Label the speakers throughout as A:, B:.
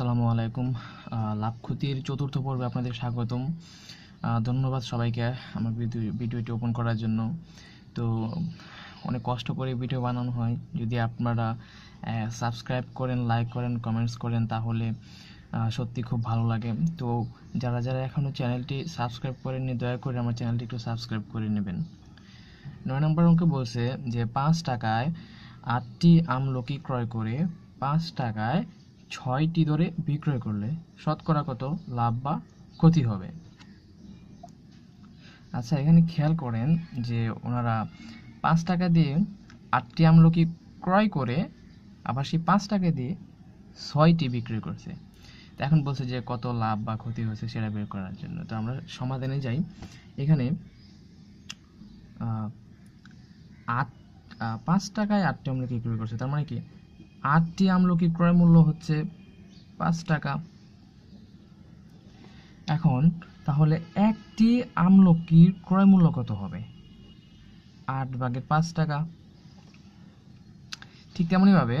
A: আসসালামু আলাইকুম লাভ ক্ষতির চতুর্থ পর্বে আপনাদের স্বাগতম ধন্যবাদ সবাইকে আমার ভিডিওটি ওপেন করার জন্য তো অনেক কষ্ট করে ভিডিও বানানো হয় যদি আপনারা সাবস্ক্রাইব করেন লাইক করেন কমেন্টস করেন তাহলে সত্যি খুব ভালো লাগে তো যারা যারা এখনও চ্যানেলটি সাবস্ক্রাইব করেননি দয়া করে আমার চ্যানেলটি একটু সাবস্ক্রাইব করে নেবেন নয় নম্বর অঙ্কে বলছে যে পাঁচ টাকায় আটটি আমলকি ক্রয় করে পাঁচ টাকায় ছয়টি দরে বিক্রয় করলে শতকরা কত লাভ বা ক্ষতি হবে আচ্ছা এখানে খেয়াল করেন যে ওনারা পাঁচ টাকা দিয়ে আটটি আমলকি ক্রয় করে আবার সেই পাঁচ টাকা দিয়ে ছয়টি বিক্রয় করছে এখন বলছে যে কত লাভ বা ক্ষতি হয়েছে সেটা বের করার জন্য তো আমরা সমাধানে যাই এখানে আট পাঁচ টাকায় আটটি আমলকি বিক্রয় করছে তার মানে কি আটটি আমলকি ক্রয় মূল্য হচ্ছে পাঁচ টাকা এখন তাহলে একটি আমলকির ক্রয় মূল্য কত হবে আট ভাগের পাঁচ টাকা ঠিক তেমনইভাবে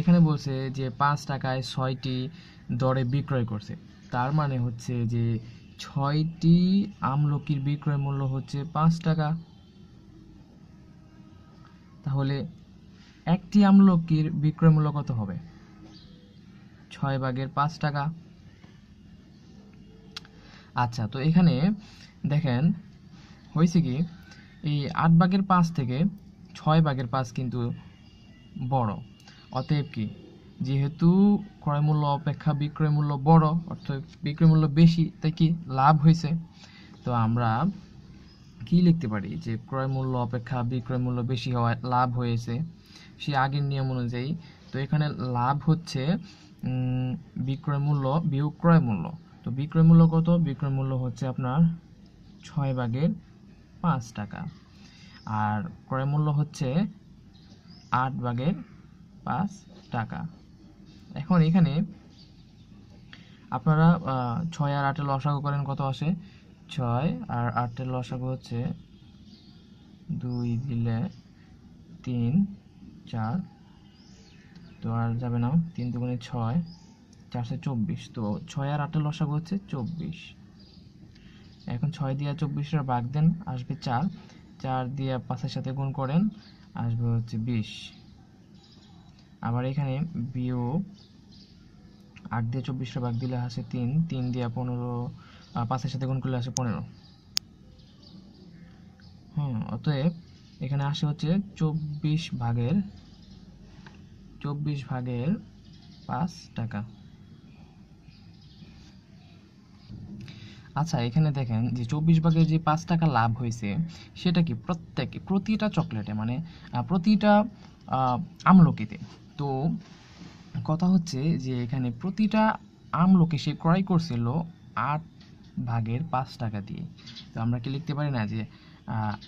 A: এখানে বলছে যে পাঁচ টাকায় ছয়টি দরে বিক্রয় করছে তার মানে হচ্ছে যে ছয়টি আমলকির বিক্রয় মূল্য হচ্ছে পাঁচ টাকা তাহলে একটি আমলকির বিক্রয় মূল্য কত হবে ছয় ভাগের পাঁচ টাকা আচ্ছা তো এখানে দেখেন হয়েছে কি এই আট ভাগের পাঁচ থেকে ছয় ভাগের পাঁচ কিন্তু বড় অতএব কি যেহেতু ক্রয় মূল্য অপেক্ষা বিক্রয় মূল্য বড় অর্থাৎ বিক্রয় মূল্য বেশি তাই কি লাভ হয়েছে তো আমরা কি লিখতে পারি যে ক্রয় মূল্য অপেক্ষা বিক্রয় মূল্য বেশি হওয়ায় লাভ হয়েছে সে আগের নিয়ম অনুযায়ী তো এখানে লাভ হচ্ছে বিক্রয় মূল্য বিয়োগ ক্রয় মূল্য তো বিক্রয় মূল্য কত বিক্রয় মূল্য হচ্ছে আপনার ছয় ভাগের পাঁচ টাকা আর ক্রয় মূল্য হচ্ছে আট ভাগের পাঁচ টাকা এখন এখানে আপনারা ছয় আর আটের লসাগু করেন কত আসে ছয় আর আটের লসাগু হচ্ছে দুই দিলে তিন চার তো আর যাবে না তিন দুগুণে ছয় চারশো চব্বিশ তো ছয় আর আটে লসাগু হচ্ছে চব্বিশ এখন ছয় দিয়ে চব্বিশের বাঘ দেন আসবে চার চার দিয়ে পাঁচের সাথে গুণ করেন আসবে হচ্ছে বিশ আবার এখানে বিয়োগ আট দিয়ে চব্বিশটা বাঘ দিলে আসে তিন তিন দিয়ে পনেরো পাঁচের সাথে গুণ করলে আসে পনেরো হ্যাঁ অতএব এখানে আসে হচ্ছে চব্বিশ ভাগের চব্বিশ ভাগের পাঁচ টাকা আচ্ছা এখানে দেখেন যে চব্বিশ ভাগের যে পাঁচ টাকা লাভ হয়েছে সেটা কি প্রত্যেক প্রতিটা চকলেটে মানে প্রতিটা আমলকিতে তো কথা হচ্ছে যে এখানে প্রতিটা আমলকি সে ক্রয় করছিল আট ভাগের পাঁচ টাকা দিয়ে তো আমরা কি লিখতে পারি না যে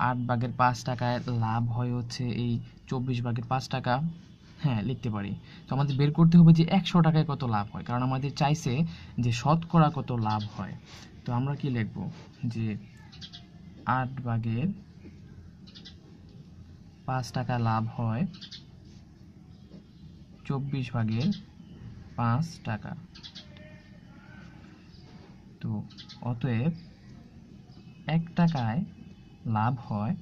A: আট ভাগের পাঁচ টাকায় লাভ হয় হচ্ছে এই চব্বিশ ভাগের পাঁচ টাকা হ্যাঁ লিখতে পারি তো আমাদের বের করতে হবে যে একশো টাকায় কত লাভ হয় কারণ আমাদের চাইছে যে শতকরা কত লাভ হয় তো আমরা কি লিখব যে আট ভাগের পাঁচ টাকা লাভ হয় চব্বিশ ভাগের পাঁচ টাকা তো অতএব এক টাকায় লাভ হয়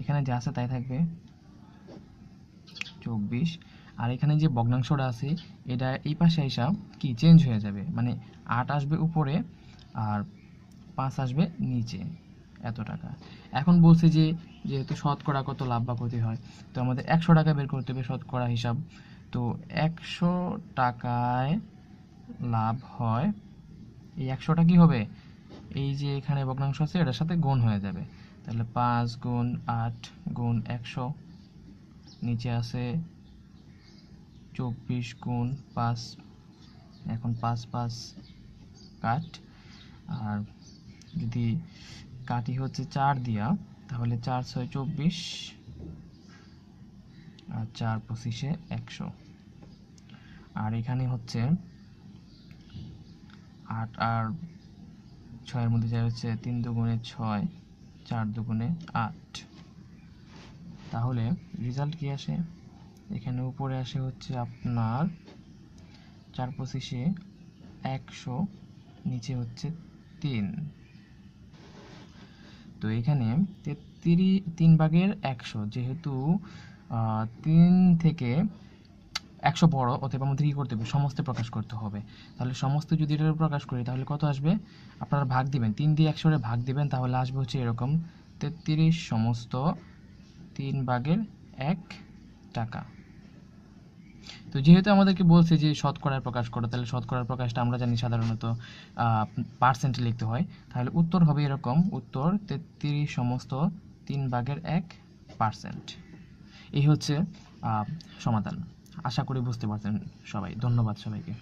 A: এখানে যা আছে তাই থাকবে চব্বিশ আর এখানে যে ভগ্নাংশটা আছে এটা এই পাশে হিসাব কি চেঞ্জ হয়ে যাবে মানে আট আসবে উপরে আর পাঁচ আসবে নিচে এত টাকা এখন বলছে যে যেহেতু শতকরা কত লাভ বা ক্ষতি হয় তো আমাদের একশো টাকা বের করতে হবে শতকরা হিসাব তো একশো টাকায় লাভ হয় এই একশোটা কী হবে এই যে এখানে ভগ্নাংশ আছে এটার সাথে গুণ হয়ে যাবে তাহলে পাঁচ গুণ আট গুণ একশো নিচে আছে চব্বিশ গুণ পাঁচ এখন পাঁচ পাঁচ কাট আর যদি কাটি হচ্ছে চার দিয়া তাহলে চার ছয় চব্বিশ আর চার পঁচিশে একশো আর এখানে হচ্ছে আট আর ছয়ের মধ্যে যায় হচ্ছে তিন দুগুণে ছয় চার দুগুণে আট তাহলে রেজাল্ট কি আসে এখানে উপরে আসে হচ্ছে আপনার চার পঁচিশে একশো নিচে হচ্ছে তিন তো এখানে তেত্রি তিন ভাগের একশো যেহেতু তিন থেকে একশো বড় অতএব আমাদের কী করতে হবে সমস্ত প্রকাশ করতে হবে তাহলে সমস্ত যদি এটার প্রকাশ করি তাহলে কত আসবে আপনারা ভাগ দিবেন তিন দিয়ে একশোরে ভাগ দিবেন তাহলে আসবে হচ্ছে এরকম তেত্রিশ সমস্ত তিন ভাগের এক টাকা তো যেহেতু আমাদেরকে বলছে যে শতকরার প্রকাশ করো তাহলে শতকরার প্রকাশটা আমরা জানি সাধারণত পার্সেন্টে লিখতে হয় তাহলে উত্তর হবে এরকম উত্তর তেত্রিশ সমস্ত তিন ভাগের এক পার্সেন্ট এই হচ্ছে সমাধান আশা করি বুঝতে পারছেন সবাই ধন্যবাদ সবাইকে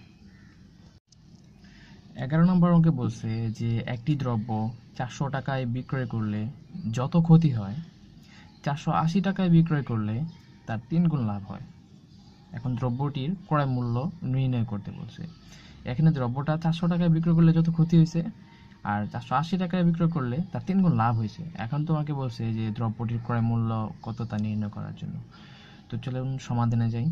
A: এগারো নম্বর অঙ্কে বলছে যে একটি দ্রব্য চারশো টাকায় বিক্রয় করলে যত ক্ষতি হয় চারশো আশি টাকায় বিক্রয় করলে তার তিন গুণ লাভ হয় এখন দ্রব্যটির ক্রয় মূল্য নির্ণয় করতে বলছে এখানে দ্রব্যটা চারশো টাকায় বিক্রয় করলে যত ক্ষতি হয়েছে আর চারশো আশি টাকায় বিক্রয় করলে তার তিন গুণ লাভ হয়েছে এখন তোমাকে বলছে যে দ্রব্যটির ক্রয় মূল্য কত তা নির্ণয় করার জন্য তো চলুন সমাধানে যাই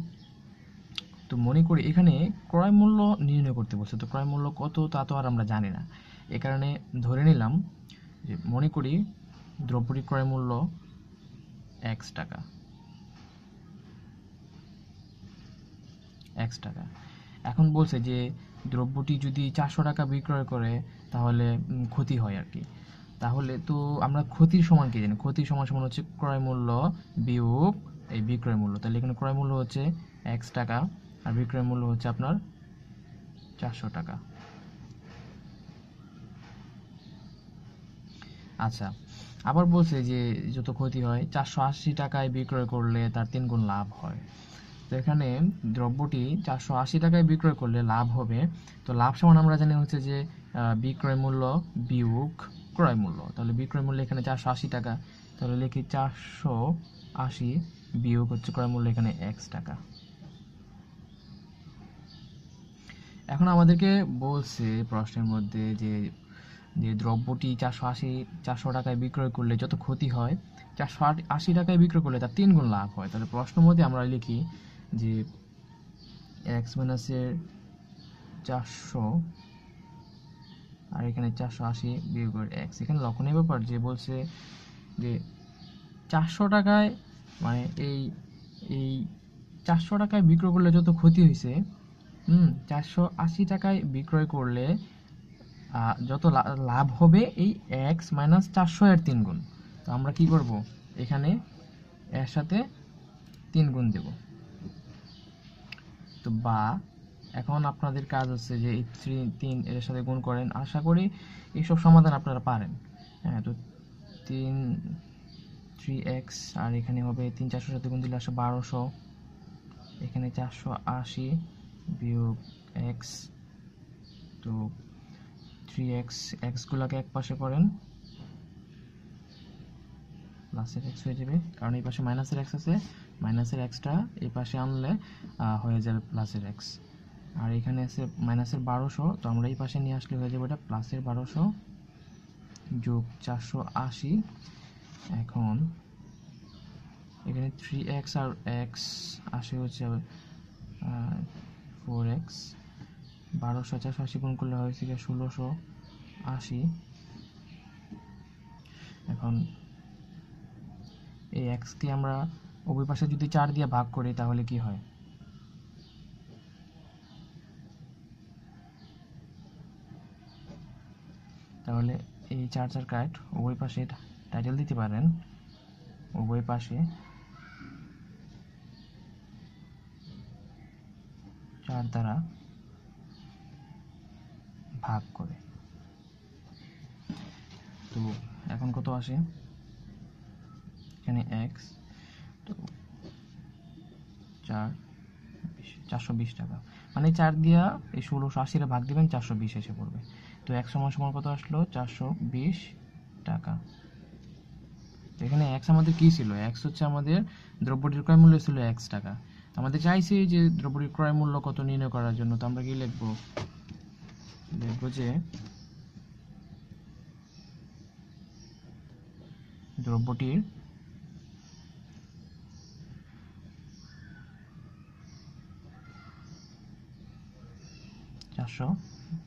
A: তো মনে করি এখানে ক্রয় মূল্য নির্ণয় করতে বলছে তো ক্রয় মূল্য কত তা তো আর আমরা জানি না এ কারণে ধরে নিলাম যে মনে করি দ্রব্যটি ক্রয় মূল্য এক্স টাকা এক্স টাকা এখন বলছে যে দ্রব্যটি যদি চারশো টাকা বিক্রয় করে তাহলে ক্ষতি হয় আর কি তাহলে তো আমরা ক্ষতির সমান কি জানি ক্ষতির সমান সমান হচ্ছে ক্রয় মূল্য বিয়োগ এই বিক্রয় মূল্য তাহলে এখানে ক্রয় মূল্য হচ্ছে এক্স টাকা আর বিক্রয় মূল্য হচ্ছে আপনার চারশো টাকা আচ্ছা আবার বলছে যে যত ক্ষতি হয় চারশো আশি টাকায় বিক্রয় করলে তার তিন গুণ লাভ হয় তো এখানে দ্রব্যটি চারশো আশি টাকায় বিক্রয় করলে লাভ হবে তো লাভ সমান আমরা জানি হচ্ছে যে বিক্রয় মূল্য বিয়োগ ক্রয় মূল্য তাহলে বিক্রয় মূল্য এখানে চারশো আশি টাকা তাহলে লিখি চারশো আশি বিয়োগ হচ্ছে ক্রয় মূল্য এখানে এক্স টাকা এখন আমাদেরকে বলছে প্রশ্নের মধ্যে যে যে দ্রব্যটি চারশো আশি চারশো টাকায় বিক্রয় করলে যত ক্ষতি হয় চারশো আশি টাকায় বিক্রয় করলে তার তিন গুণ লাভ হয় তাহলে প্রশ্ন মতে আমরা লিখি যে এক্স মাইনাসের চারশো আর এখানে চারশো আশি বিয়োগ এক্স এখানে লক্ষণীয় ব্যাপার যে বলছে যে চারশো টাকায় মানে এই এই চারশো টাকায় বিক্রয় করলে যত ক্ষতি হয়েছে চারশো আশি টাকায় বিক্রয় করলে যত লাভ হবে এই এক্স মাইনাস চারশো এর তিন গুণ তো আমরা কি করব এখানে এর সাথে তিন গুণ দেব তো বা এখন আপনাদের কাজ হচ্ছে যে এই থ্রি তিন এর সাথে গুণ করেন আশা করি এইসব সমাধান আপনারা পারেন হ্যাঁ তো তিন থ্রি এক্স আর এখানে হবে তিন চারশোর সাথে গুণ দিলে আসে বারোশো এখানে চারশো আশি বিয়োগ এক্স তো থ্রি এক্স এক্সগুলোকে এক পাশে করেন প্লাসের এক্স হয়ে যাবে কারণ এই পাশে মাইনাসের এক্স আছে মাইনাসের এক্সটা এই পাশে আনলে হয়ে যাবে প্লাসের এক্স আর এখানে আছে মাইনাসের বারোশো তো আমরা এই পাশে নিয়ে আসলে হয়ে যাবে এটা প্লাসের বারোশো যোগ চারশো আশি এখন এখানে থ্রি এক্স আর এক্স আসে হচ্ছে ফোর এক্স বারোশো চারশো আশি গুণ করলে হয় থেকে ষোলোশো আশি এখন এই এক্সকে আমরা ওই পাশে যদি চার দিয়ে ভাগ করি তাহলে কি হয় তাহলে এই চার চার কাট উভয় পাশে টাইটেল দিতে পারেন উভয় পাশে চার দ্বারা ভাগ করে তো এখন কত আসে এখানে এক্স তো চার চারশো বিশ টাকা মানে চার দিয়া এই ষোলোশো আশিটা ভাগ দিবেন চারশো বিশ এসে পড়বে তো এক সময় সমান কত আসলো চারশো বিশ টাকা এখানে এক্স আমাদের কি ছিল এক্স হচ্ছে আমাদের দ্রব্যটির ক্রয় মূল্য ছিল এক্স টাকা আমাদের চাইছে যে দ্রব্যটির ক্রয় মূল্য কত নির্ণয় করার জন্য তো আমরা কি লিখব লিখব যে দ্রব্যটির চারশো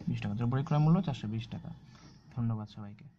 A: বিশ টাকা দ্রব্যটির ক্রয় মূল্য চারশো বিশ টাকা ধন্যবাদ সবাইকে